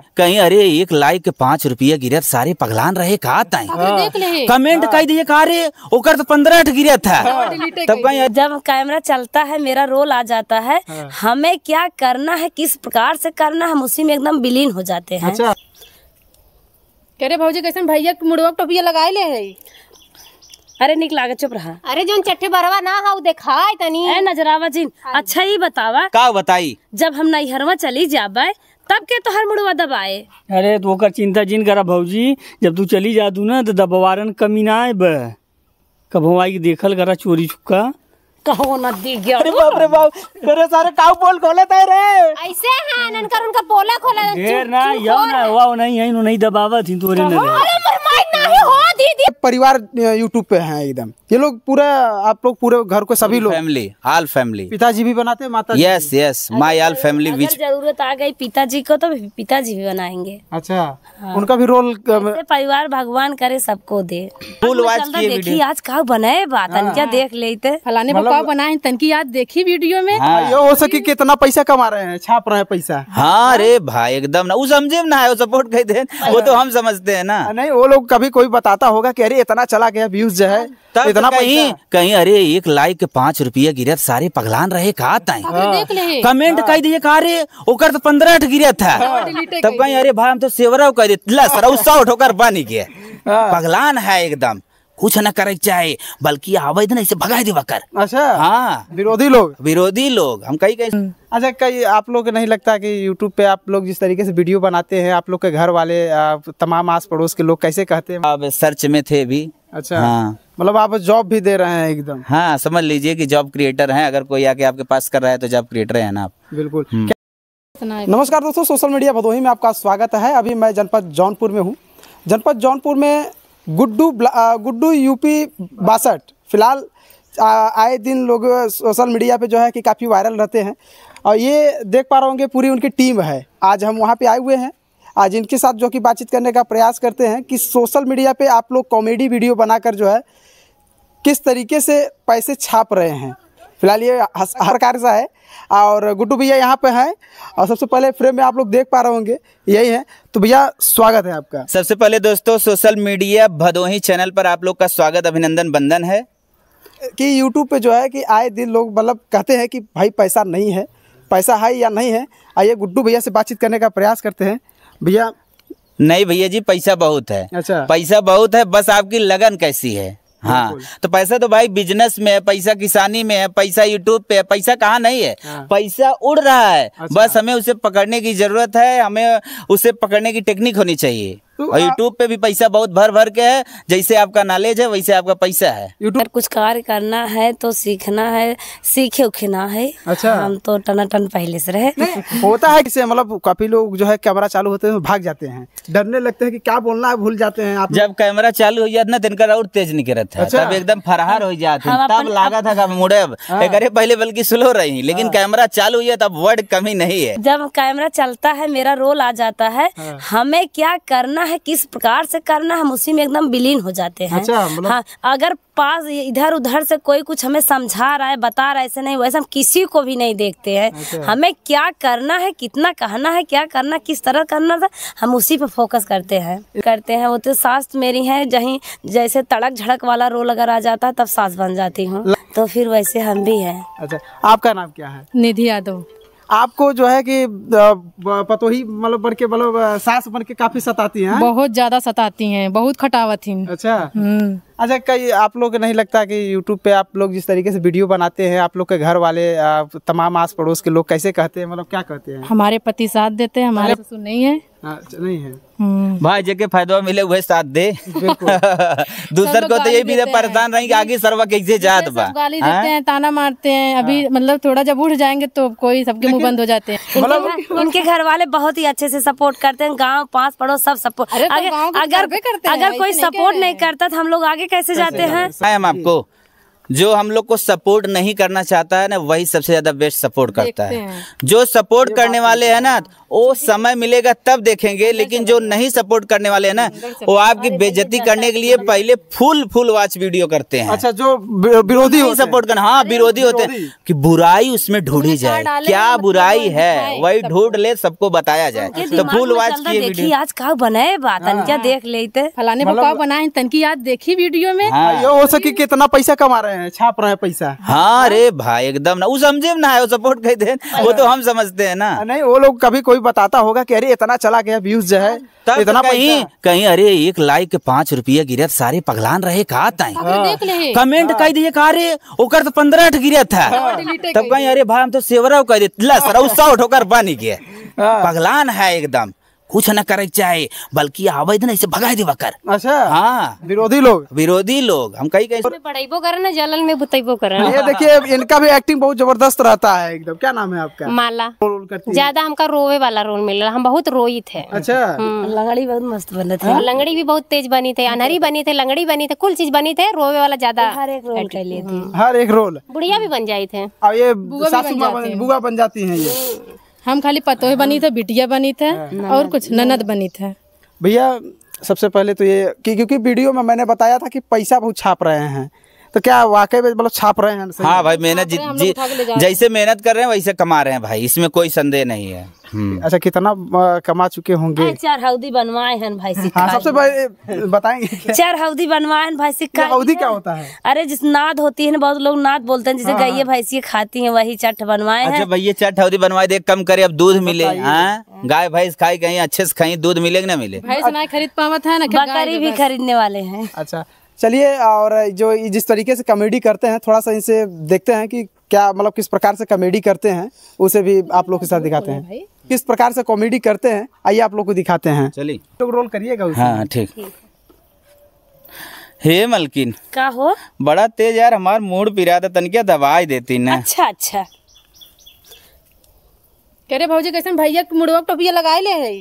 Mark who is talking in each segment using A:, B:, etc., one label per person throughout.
A: कहीं अरे एक लाइक के पाँच रुपया गिरत सारे पगलान रहे कहा कमेंट हाँ।
B: हाँ। हाँ। कह दिए कहा
A: रे ओकर तो पंद्रह अठ था तब कहीं
B: जब कैमरा चलता है मेरा रोल आ जाता है हमें क्या करना है किस प्रकार से करना हम उसी में एकदम विलीन हो जाते हैं अच्छा। कह रहे भाजी कैसे भैया मुड़वा टोपिया लगा ले है अरे निक लागे चुप रहा अरे जो चट्टे बरवा ना हाउ देखाए तनी ए नजरावा जी अच्छा ही बतावा का बताई जब हम नैहरवा चली जाबे तब के तोहर मुड़वा दबाए
C: अरे तो ओकर चिंता जिन करा भौजी जब तू चली जा दू ना तो दबवारन कमी ना आए कब आई देखल करा चोरी छुपका
B: अरे बाप
C: रे बाप
D: सारे खोले थे रे ऐसे हैं ननकर उनका खोला ना यो ना
C: वाओ नहीं है नहीं ने अरे हो दीदी
D: परिवार YouTube पे है एकदम ये लोग पूरा आप लोग पूरे घर को सभी लोग फैमिली ऑल फैमिली
A: पिताजी भी बनाते हैं माता yes yes my all family which
B: जरूरत आ गई पिताजी को तो पिताजी भी बनाएंगे अच्छा हाँ। उनका भी रोल परिवार भगवान करे सबको दे फुल वाच आज का बनाए बात हाँ। क्या देख लेते फलाने का बनाए तनकी याद देखी
E: वीडियो में हाँ। ये
D: हो सके कितना पैसा कमा रहे हैं छाप रहे हैं पैसा हाँ अरे हाँ। भाई एकदम ना वो समझे ना है वो सपोर्ट कर दे वो तो हम समझते है ना नहीं वो लोग कभी कोई बताता होगा की अरे इतना चला गया व्यूज जो है तो इतना तो कहीं
A: कहीं अरे एक लाइक के पांच रुपया गिरत सारे पगलान रहे कहा था कमेंट कह दिए कहा अरे ओकर तो पंद्रह अठ गिरत था हाँ। तब कहीं अरे भाई हम तो सेवरा कह दे सौ उठोकर बन गया पगलान है एकदम
D: कुछ न करे चाहे बल्कि आवेदन ऐसे भगा दे कर अच्छा हाँ विरोधी लोग विरोधी लोग हम कही कही हम्म। अच्छा कई आप लोग नहीं लगता कि YouTube पे आप लोग जिस तरीके से वीडियो बनाते हैं आप लोग के घर वाले तमाम आस पड़ोस के लोग कैसे कहते हैं आप सर्च में थे भी अच्छा हाँ मतलब आप जॉब भी दे रहे हैं एकदम
A: हाँ समझ लीजिए कि जॉब क्रिएटर हैं अगर कोई आके आपके पास कर रहा है तो जॉब क्रिएटर है ना आप
D: बिल्कुल हम्म। नमस्कार दोस्तों सोशल मीडिया भदोही में आपका स्वागत है अभी मैं जनपद जौनपुर में हूँ जनपद जौनपुर में गुड्डू गुड्डू यूपी बासठ फिलहाल आए दिन लोग सोशल मीडिया पे जो है कि काफ़ी वायरल रहते हैं और ये देख पा रहे होंगे पूरी उनकी टीम है आज हम वहाँ पे आए हुए हैं आज इनके साथ जो कि बातचीत करने का प्रयास करते हैं कि सोशल मीडिया पे आप लोग कॉमेडी वीडियो बनाकर जो है किस तरीके से पैसे छाप रहे हैं फिलहाल ये हर कार्य सा है और गुड्डू भैया यहाँ पे हैं और सबसे पहले फ्रेम में आप लोग देख पा रहे होंगे यही है तो भैया स्वागत है आपका
A: सबसे पहले दोस्तों सोशल मीडिया भदोही चैनल पर आप लोग का स्वागत अभिनंदन बंधन है
D: कि यूट्यूब पे जो है कि आए दिन लोग मतलब कहते हैं कि भाई पैसा नहीं है पैसा है या नहीं है आइए गुड्डू भैया से बातचीत करने का प्रयास करते हैं भैया
A: नहीं भैया जी पैसा बहुत है अच्छा पैसा बहुत है बस आपकी लगन कैसी है हाँ तो पैसा तो भाई बिजनेस में है पैसा किसानी में है पैसा यूट्यूब पे है पैसा कहाँ नहीं है हाँ। पैसा उड़ रहा है अच्छा। बस हमें उसे पकड़ने की जरूरत है हमें उसे पकड़ने की टेक्निक होनी चाहिए तो और यूट्यूब पे भी पैसा बहुत भर भर के है जैसे आपका नॉलेज
D: है वैसे आपका पैसा है
B: यूट्यूब कुछ कार्य करना है तो सीखना है सीखे उखना है अच्छा हम तो टना टन पहले से रहे होता
D: है किसे मतलब काफी लोग जो है कैमरा चालू होते हैं भाग जाते हैं डरने लगते हैं कि क्या बोलना है भूल जाते हैं आप जब कैमरा चालू हो जाता ना इनका और
A: तेज निकलत है अच्छा। तब एकदम फरहार हो जाते हैं तब लगा था मुड़े अब पहले बल्कि स्लो रही लेकिन कैमरा हाँ। चालू हुई है तब वर्ड कमी नहीं है
B: जब कैमरा चलता है मेरा रोल आ जाता है हाँ। हमें क्या करना है है किस प्रकार से करना हम उसी में एकदम विलीन हो जाते हैं अच्छा, मतलब... हाँ अगर पास इधर उधर से कोई कुछ हमें समझा रहा है बता रहा है ऐसे नहीं वैसे हम किसी को भी नहीं देखते हैं अच्छा। हमें क्या करना है कितना कहना है क्या करना किस तरह करना था हम उसी पर फोकस करते हैं करते हैं वो तो सास मेरी है जही जैसे तड़क झड़क वाला रोल अगर आ जाता है तब सास बन जाती हूँ तो फिर वैसे हम भी हैं अच्छा आपका
D: नाम क्या है निधि यादव आपको जो है कि पतोही मतलब बन के मतलब सास बन के काफी सताती हैं बहुत
E: ज्यादा सताती हैं बहुत खटावत हैं अच्छा हम्म।
D: अच्छा कई आप लोग नहीं लगता कि YouTube पे आप लोग जिस तरीके से वीडियो बनाते हैं आप लोग के घर वाले तमाम आस पड़ोस के लोग कैसे कहते हैं मतलब क्या कहते हैं
E: हमारे पति साथ देते हैं हमारे ससुर नहीं है
D: हाँ, तो नहीं है हम्म। भाई जगह फायदा मिले वही साथ दे दूसर
E: को तो ये भी तो
A: परेशान रहेंगे आगे सरवा कैसे जात बा गाली देते हाँ। हैं
E: ताना मारते हैं हाँ। अभी मतलब थोड़ा जब उठ जाएंगे तो कोई सबके मुंह बंद हो जाते हैं मतलब उनके
B: घर वाले बहुत ही अच्छे से सपोर्ट करते हैं गांव पास पड़ोस सब सपोर्ट तो अगर अगर कोई सपोर्ट नहीं करता तो हम लोग आगे कैसे जाते हैं
A: मैम आपको जो हम लोग को सपोर्ट नहीं करना चाहता है ना वही सबसे ज्यादा बेस्ट सपोर्ट करता है जो सपोर्ट करने वाले हैं ना वो समय मिलेगा तब देखेंगे लेकिन जो नहीं सपोर्ट करने वाले हैं ना वो आपकी बेजती करने के लिए पहले फुल फुल वॉच वीडियो करते हैं अच्छा जो विरोधी सपोर्ट करना हाँ विरोधी होते हैं कि बुराई उसमें ढूंढी जाए क्या बुराई है वही ढूंढ ले सबको बताया जाए तो फुल वॉच
B: की आज का बनाए बात हाँ। क्या देख लेते फलाने का मतलब बनाए तनकी आज देखी वीडियो
E: में हाँ। हाँ,
D: हो सके कितना पैसा कमा रहे हैं छाप रहे हैं पैसा हाँ अरे भाई एकदम ना वो समझे ना है वो सपोर्ट कहते हैं वो तो हम समझते हैं ना नहीं वो लोग कभी कोई बताता होगा कि अरे इतना चला गया व्यूज जो है तब इतना तो कहीं
A: कहीं अरे एक लाइक के पांच रुपये गिरे सारे पगलान रहे कहा था
D: कमेंट कह दिए कहा अरे
A: ओकर तो पंद्रह अठ गिरे था तब कहीं अरे भाई हम तो सेवरा कह दे सौ ठोकर बन गए हाँ। पगलान है एकदम कुछ न करे चाहे बल्कि आवेदन ऐसे भगा देवा कर अच्छा हाँ विरोधी लोग विरोधी लोग हम कही कहीं
F: पढ़ाईबो कर ना जलन में बुतेबो कर ये देखिए
D: इनका भी एक्टिंग बहुत जबरदस्त रहता है एकदम क्या नाम है आपका माला ज्यादा
F: हमका रोवे वाला रोल मिला हम बहुत रोई थे अच्छा हम्म। लंगड़ी बहुत मस्त बने थे हाँ, लंगड़ी भी बहुत तेज बनी थे अनहरी बनी थे लंगड़ी बनी थे कुल चीज बनी थे रोवे वाला ज्यादा हर एक रोल कर लिए हर एक रोल बुढ़िया भी बन जाये थे
D: और ये बुआ बन जाती है ये हम्म।
E: हम खाली पतोहे बनी थे हाँ। बिटिया बनी थे हाँ। और कुछ ननद बनी थे
D: भैया सबसे पहले तो ये क्योंकि वीडियो में मैंने बताया था कि पैसा बहुत छाप रहे हैं तो क्या वाकई में मतलब छाप रहे हैं हाँ भाई मेहनत जैसे मेहनत कर रहे हैं वैसे कमा रहे हैं
A: भाई इसमें कोई संदेह नहीं है
D: हम्म। अच्छा कितना कमा चुके होंगे हाँ,
B: चार हाउदी हाँ, बनवाए हैं भाई सिक्का हाँ,
D: सबसे बताएंगे
B: चार हाउदी बनवाए हैं भाई सिक्का हाउदी क्या होता है अरे जिस नाद होती है ना बहुत लोग नाद बोलते हैं जैसे हाँ, गाय भैंसी खाती है वही चट बनवाए अच्छा
A: भैया चट हाउदी बनवाए देख कम करे अब दूध मिले गाय भैंस खाई कहीं अच्छे से खाई दूध मिले ना मिले
E: खरीद पावत है ना बकरी भी खरीदने वाले है
A: अच्छा
D: चलिए और जो जिस तरीके से कॉमेडी करते हैं थोड़ा सा इनसे देखते हैं कि क्या मतलब किस प्रकार से कॉमेडी करते हैं उसे भी आप लोग के साथ दिखाते हैं किस प्रकार से कॉमेडी करते हैं आइए आप लोग को दिखाते हैं चलिए तो रोल करिएगा
A: हाँ ठीक हे मलकिन का हो बड़ा तेज यार हमार मूड पिरा तन तनिका दवाई देती ना
E: अच्छा अच्छा रहे भाजी कैसे भैया मुड़वा टोपिया लगा ले है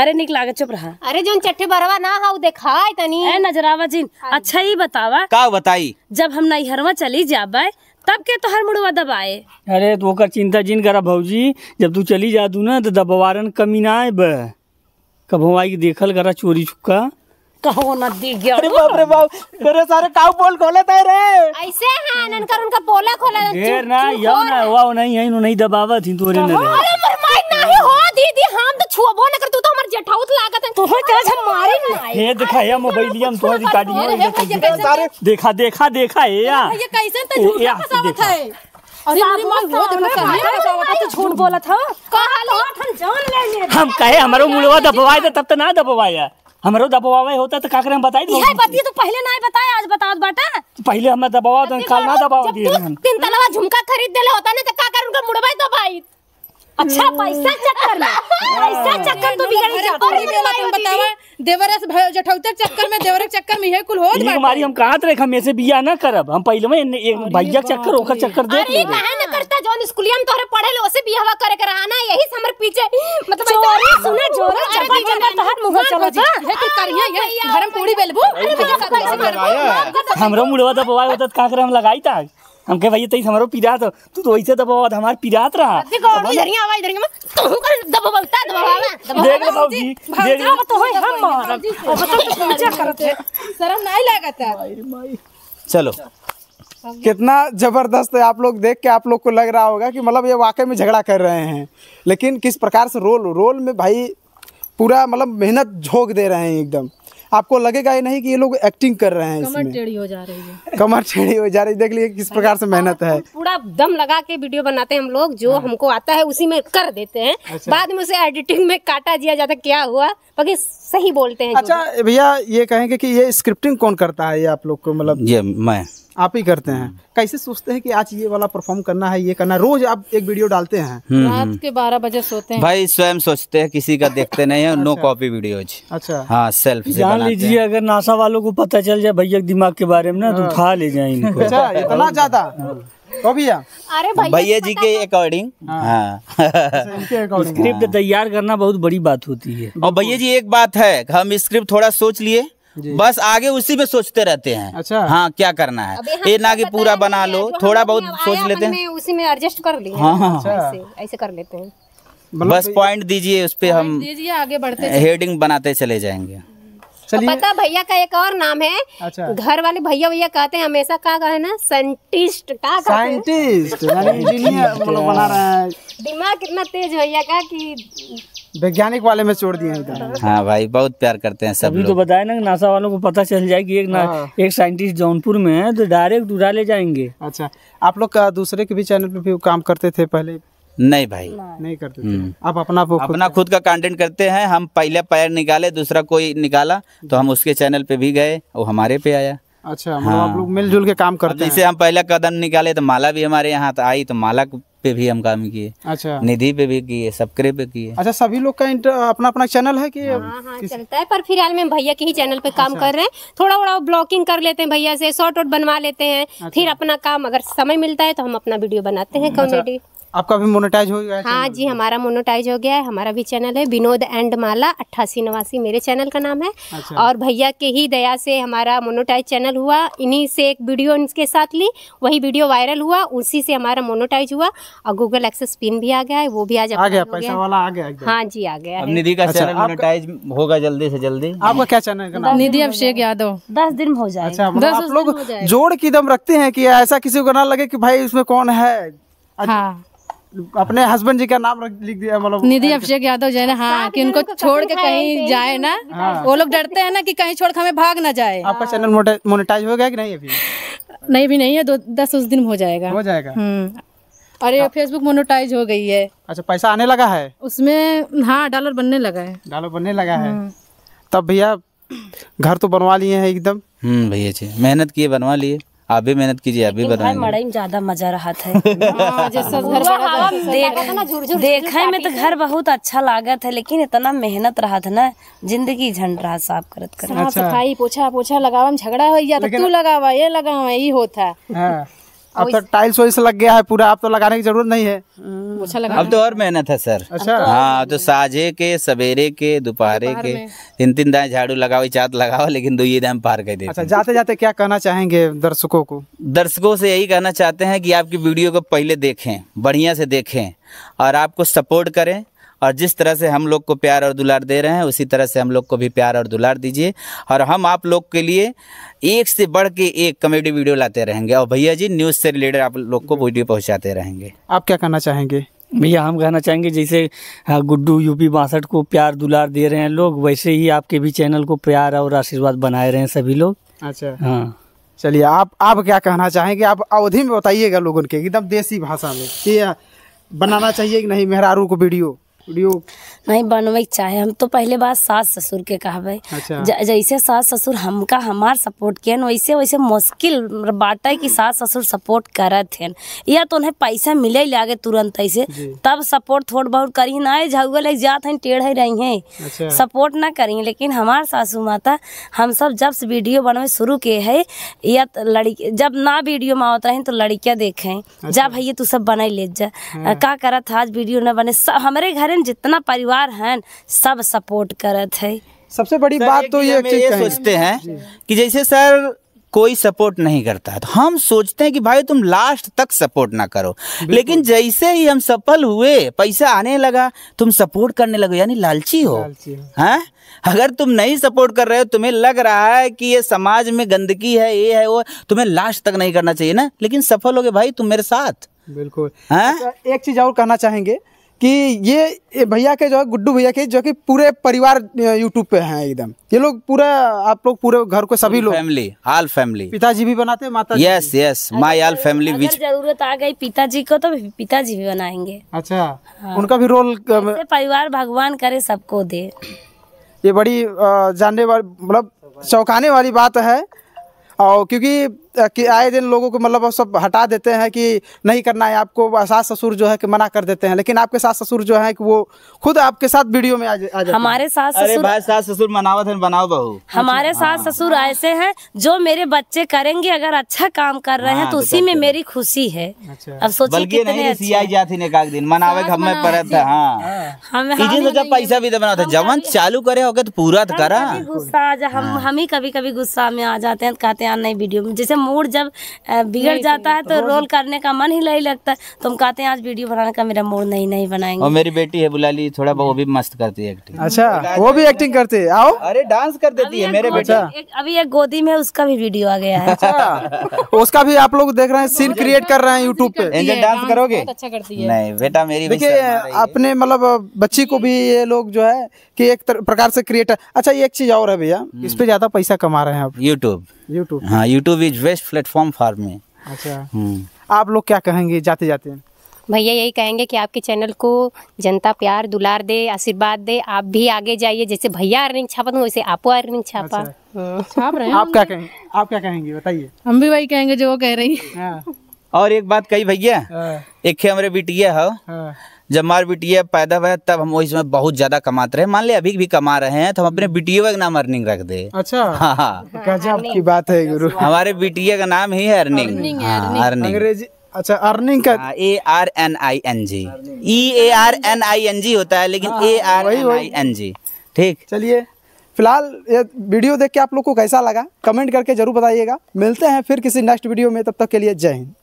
B: अरे निक लागे चुप रहा अरे जो चट्टे बरवा ना हाउ देखा इतनी ए नजरावा जी हाँ। अच्छा ही बतावा का बताई जब हम नई हरवा चली जाबे तब के तो हर मुड़वा दबाए
C: अरे तो ओकर चिंता जिन करा भौजी जब तू चली जा दू ना तो दबवारन कमी ना आए बे कबो आई देखल करा चोरी छुपका
B: कहो ना दी गया अरे बाप रे
F: बाप तेरे सारे काऊ बोल खोले ते रे ऐसे हैं ननकर उनका पोला खोला देर ना यो ना
C: हुआ नहीं है इनो नहीं दबावा थी तोरे ने
F: अरे चठाउत लागत है तोहर चला हम मारे ना
C: हे देखा या मोबाइलियम तोहर की गाड़ियां सारे देखा देखा देखा ए या ये कैसे तो झूठा फसावत
B: है अरे मेरी मां वो देखो का है तो झूठ बोला था का हाल हम जान ले ले हम कहे
C: हमरो मुलवा दबवाए तब तो ना दबवाया हमरो दबवावे होता तो काकरे हम बताई ये बतिए तो
B: पहले
F: ना बताया आज बतात बाटा
C: तो पहले हमें दबवा दन काल ना दबवा दिए
F: तीन तलवा झुमका खरीद
E: देले होता ना तो का कर उनका मुड़वाई दबाई तो अच्छा पैसा चक्कर में पैसा
F: हाँ। चक्कर तो बिगड़ जाता है और तुम बतावा
E: देवरस भयो जठौतर चक्कर में देवरक चक्कर में है कुल हो बाटे हमारी
C: हम कहां रहे हम ऐसे बिया ना करब हम पहले में एक भैया चक्कर ओकर चक्कर दे अरे काहे
F: ना करता जोन स्कूलिया तोरे पढ़े लो से बियाहवा करे कर आना यही से हमर पीछे मतलब अरे सुना जोरा चपा चपा तहत मुंह चलो जी है तू करिया ये धर्म पूरी बेलबू अरे
C: हमरो मुड़वा दबवाए होत का करे हम लगाई था हमके भैया तई हमरो पिरात तू तो ऐसे दबाव हमार पिरात रहा देखो इधर ही आवा
F: इधर ही मैं तू तो कर दबो बोलता दबो
C: दबाव देख लो जी देख लो तो है हम मार अब तो, तो, तो पूजा करते
E: शर्म नहीं लागत है
D: चलो कितना जबरदस्त है आप लोग देख के आप लोग को लग रहा होगा कि मतलब ये वाकई में झगड़ा कर रहे हैं लेकिन किस प्रकार से रोल रोल में भाई पूरा मतलब मेहनत झोंक दे रहे हैं एकदम आपको लगेगा ये नहीं कि ये लोग एक्टिंग कर रहे हैं कमर
F: टेढ़ी हो जा रही है कमर टेढ़ी
D: हो जा रही है देख लीजिए किस प्रकार से मेहनत है
F: पूरा दम लगा के वीडियो बनाते हैं हम लोग जो हाँ। हमको आता है उसी में कर देते हैं अच्छा। बाद में उसे एडिटिंग में काटा दिया जाता क्या हुआ बाकी सही बोलते हैं अच्छा
D: भैया ये कहेंगे की ये स्क्रिप्टिंग कौन करता है ये आप लोग को मतलब ये मैं आप ही करते हैं कैसे सोचते हैं कि आज ये वाला परफॉर्म करना है
C: ये करना है रोज आप एक वीडियो डालते हैं हम्म, रात
A: हम्म।
E: के बारह बजे सोते हैं
A: भाई स्वयं सोचते हैं किसी का देखते नहीं है नो कॉपी वीडियोज अच्छा हाँ सेल्फ जान लीजिए
C: अगर नासा वालों को पता चल जाए भैया दिमाग के बारे में ना तो हाँ। उठा ले जाए अच्छा, इतना हाँ।
D: ज्यादा तो भैया अरे भैया जी के
C: अकॉर्डिंग हाँ। स्क्रिप्ट तैयार करना बहुत बड़ी
A: बात होती है और भैया जी एक बात है हम स्क्रिप्ट थोड़ा सोच लिए बस आगे उसी पे सोचते रहते हैं अच्छा हाँ क्या करना है ये ना कि पूरा बना लो थोड़ा बहुत सोच लेते हैं
F: उसी में एडजस्ट कर लिए हाँ। ऐसे कर लेते हैं
A: मतलब बस पॉइंट दीजिए उस पर हम
F: आगे बढ़ते हेडिंग
A: बनाते चले जाएंगे पता
F: भैया का एक और नाम है अच्छा। घर वाले भैया भैया कहते हैं हमेशा क्या कहे ना साइंटिस्ट क्या साइंटिस्ट
D: बना रहा है
F: दिमाग कितना तेज भैया का कि
D: वैज्ञानिक वाले
C: में छोड़ दिए हाँ भाई बहुत प्यार करते हैं सभी तो बताए ना नासा वालों को पता चल जाए कि एक ना हाँ। एक साइंटिस्ट जौनपुर में है तो डायरेक्ट उड़ा ले जाएंगे अच्छा आप लोग दूसरे के भी चैनल पे भी काम करते थे पहले
A: नहीं भाई
D: नहीं करते थे हम्म।
A: आप अपना अपना खुद का कंटेंट करते हैं हम पहले पैर निकाले दूसरा कोई निकाला तो हम उसके चैनल पे भी गए वो हमारे पे
D: आया अच्छा हाँ। आप लोग
A: मिलजुल के काम करते हैं जैसे हम पहला कदम निकाले तो माला भी हमारे यहाँ तो आई तो माला पे भी हम काम किए अच्छा निधि पे भी किए सबकरे पे किए
D: अच्छा सभी लोग का अपना अपना चैनल है कि हाँ, हाँ,
F: चलता है पर फिलहाल में भैया के ही चैनल पे काम अच्छा। कर रहे हैं थोड़ा थोड़ा ब्लॉकिंग कर लेते हैं भैया से शॉर्ट आउट बनवा लेते हैं अच्छा। फिर अपना काम अगर समय मिलता है तो हम अपना वीडियो बनाते हैं कॉमेडी
D: अच्छा। आपका भी मोनोटाइज हो गया हाँ
F: जी तो? हमारा मोनोटाइज हो गया है हमारा भी चैनल है विनोद एंड माला अट्ठासी नवासी मेरे चैनल का नाम है अच्छा। और भैया के ही दया से हमारा मोनोटाइज चैनल हुआ इन्हीं से एक वीडियो इनके साथ ली वही वीडियो वायरल हुआ उसी से हमारा मोनोटाइज हुआ और गूगल एक्सेस पिन भी आ गया है वो भी आज आ गया पैसा वाला आ गया हाँ जी आ गया
A: निधि का चैनल अच्छा,
D: मोनोटाइज होगा जल्दी ऐसी जल्दी आपका क्या चैनल
B: निधि अभिषेक यादव दस दिन हो जाए
D: अच्छा, मतलब आप लोग जोड़ की दम रखते हैं की ऐसा किसी को ना लगे की भाई उसमें कौन है हाँ अपने हस्बैंड जी का नाम लिख दिया
E: मतलब निधि अभिषेक यादव जी ने ना हाँ कि उनको छोड़ के कहीं जाए ना वो लोग डरते हैं ना कि कहीं छोड़ के हमें भाग ना जाए आपका
D: चैनल मोनेटाइज हो गया कि नहीं अभी
E: नहीं भी नहीं है दो दस उस दिन हो जाएगा हो जाएगा अरे फेसबुक मोनेटाइज हो गई है
D: अच्छा पैसा आने लगा है
E: उसमें हाँ डॉलर बनने लगा है
D: डॉलर बनने लगा है हम्म। तब भैया घर तो बनवा लिए हैं एकदम हम्म
A: भैया जी मेहनत किए बनवा लिए आप भी मेहनत कीजिए अभी बताए मड़ाई
B: में ज्यादा मजा रहा था
A: हाँ,
B: हाँ, देखा में तो घर बहुत अच्छा लगा था लेकिन इतना मेहनत रहा था ना जिंदगी झंड रहा साफ करत कर अच्छा। सफाई
E: पोछा पोछा लगावा झगड़ा हो गया तो तू लगावा ये लगावा यही होता है हाँ।
D: अब तो टाइल्स वाइल्स लग गया है पूरा अब तो लगाने की जरूरत नहीं है हम्म, अच्छा अब तो
A: और मेहनत है सर अच्छा हाँ तो साझे के सवेरे के दोपहरे के तीन तीन दाएं झाड़ू लगाओ चाँद लगाओ लेकिन दो ये दाम पार कर देते अच्छा,
D: जाते जाते क्या कहना चाहेंगे दर्शकों को
A: दर्शकों से यही कहना चाहते हैं कि आपकी वीडियो को पहले देखें बढ़िया से देखें और आपको सपोर्ट करें और जिस तरह से हम लोग को प्यार और दुलार दे रहे हैं उसी तरह से हम लोग को भी प्यार और दुलार दीजिए और हम आप लोग के लिए एक से बढ़ के एक कॉमेडी वीडियो लाते रहेंगे और भैया जी न्यूज़ से रिलेटेड आप लोग को वीडियो पहुँचाते रहेंगे
C: आप क्या कहना चाहेंगे भैया हम कहना चाहेंगे जैसे हाँ, गुड्डू यूपी बासठ को प्यार दुलार दे रहे हैं लोग वैसे ही आपके भी चैनल को प्यार और आशीर्वाद बनाए रहे हैं सभी लोग
D: अच्छा हाँ
C: चलिए आप आप क्या कहना चाहेंगे आप अवधि में बताइएगा लोगों के एकदम देसी भाषा
D: में कि हाँ, बनाना चाहिए कि नहीं मेहरारू को वीडियो वीडियो
B: नहीं बनवे चाहे हम तो पहले बात सास ससुर के कहबे अच्छा। जैसे सास ससुर हमका हमार सपोर्ट किए वैसे वैसे मुश्किल है कि सास ससुर सपोर्ट करत या तो उन्हें पैसा मिले लागे तुरंत ऐसे तब सपोर्ट थोड़ा बहुत करी ना झुआ लग जात हैं टेढ़ है रही हैं अच्छा। सपोर्ट ना करी लेकिन हमार सासू माता हम सब जब से वीडियो बनवे शुरू के है या लड़की जब ना वीडियो में आवत रहें तो लड़कियाँ देखें अच्छा। जब भैया तू सब बनाई ले जा हाँ। का करत आज वीडियो ना बने हमारे घर घर में जितना परिवार है सब सपोर्ट करत है सबसे बड़ी बात तो ये, सोचते हैं
A: कि जैसे सर कोई सपोर्ट नहीं करता है तो हम सोचते हैं कि भाई तुम लास्ट तक सपोर्ट ना करो लेकिन जैसे ही हम सफल हुए पैसा आने लगा तुम सपोर्ट करने लगे यानी लालची हो हैं हाँ? अगर तुम नहीं सपोर्ट कर रहे हो तुम्हें लग रहा है कि ये समाज में गंदगी है ये है वो तुम्हें लास्ट तक नहीं करना चाहिए ना लेकिन सफल हो गए भाई तुम मेरे साथ
D: बिल्कुल हाँ? अच्छा, एक चीज और कहना चाहेंगे कि ये भैया के जो है गुड्डू भैया के जो कि पूरे परिवार यूट्यूब पे हैं एकदम ये लोग पूरा आप लोग पूरे घर को सभी लोग फैमिली
A: आल फैमिली पिताजी भी बनाते हैं माता yes yes my all family which
B: जरूरत आ गई पिताजी को तो पिताजी भी बनाएंगे अच्छा हाँ। उनका भी रोल परिवार भगवान करे सबको दे
D: ये बड़ी जानने वाली मतलब चौंकाने वाली बात है और क्योंकि कि आए दिन लोगों को मतलब सब हटा देते हैं कि नहीं करना है आपको सास ससुर जो है कि मना कर देते हैं लेकिन आपके सास ससुर जो है कि वो खुद आपके साथ वीडियो में आ, आ हमारे सास अरे भाई सास ससुर मनावत है बनाओ बहू हमारे हाँ।
B: सास ससुर ऐसे हैं जो मेरे बच्चे करेंगे अगर अच्छा काम कर रहे हैं हाँ, तो, तो उसी में मेरी खुशी है अच्छा। अब सोचिए नहीं सी
A: आई जाती ने दिन मनावे पड़े थे है हाँ। हम पैसा भी देना था जवन चालू करे हो गए तो पूरा तो करा गुस्सा
B: हम हाँ। हम ही कभी कभी गुस्सा में आ जाते हैं कहते हैं नहीं वीडियो में जैसे मूड जब बिगड़ जाता है तो रोल करने का मन ही नहीं लगता तो हम कहते हैं आज वीडियो बनाने का मेरा मूड नहीं नहीं बनाएंगे और मेरी
A: बेटी है बुला ली थोड़ा वो भी मस्त करती है एक्टिंग
D: अच्छा वो भी एक्टिंग करती है आओ अरे डांस कर देती है मेरे बेटा
B: अभी एक गोदी में उसका भी वीडियो
D: आ गया है अच्छा, उसका भी आप लोग देख रहे हैं सीन क्रिएट कर रहे हैं यूट्यूब पे डांस करोगे अच्छा करती है नहीं बेटा मेरी देखिए अपने मतलब बच्ची को भी ये लोग जो है कि एक प्रकार से क्रिएटर अच्छा ये एक चीज़ और है भैया हम्म। इस पे ज़्यादा पैसा कमा रहे हैं आप यूट्यूब यूट्यूब
A: हाँ YouTube is best platform for me
D: अच्छा हम्म। आप लोग क्या कहेंगे जाते जाते
F: भैया यही कहेंगे कि आपके चैनल को जनता प्यार दुलार दे आशीर्वाद दे आप भी आगे जाइए जैसे भैया अर्निंग छापा तो वैसे आपको अर्निंग छापा अच्छा। हाँ। छाप
D: रहे हैं आप क्या कहेंगे
A: आप क्या
E: कहेंगे बताइए हम भी वही कहेंगे जो वो कह रही है हाँ।
A: और एक बात कही भैया हाँ। एक हमारे बिटिया हो जब हमारे बीटीए पैदा हुआ तब हम वही समय बहुत ज्यादा कमाते रहे मान ले अभी भी कमा रहे हैं तो हम अपने बीटीओ का नाम अर्निंग रख दे अच्छा हाँ हाँ,
D: हाँ की बात है गुरु
A: हमारे बीटीए का नाम ही है अर्निंग अर्निंग हाँ,
D: अच्छा अर्निंग का A R N
A: I N G E A R N I N G होता है लेकिन A R N I N G
D: ठीक चलिए फिलहाल ये वीडियो देख के आप लोग को कैसा लगा कमेंट करके जरूर बताइएगा मिलते हैं फिर किसी नेक्स्ट वीडियो में तब तक के लिए जय हिंद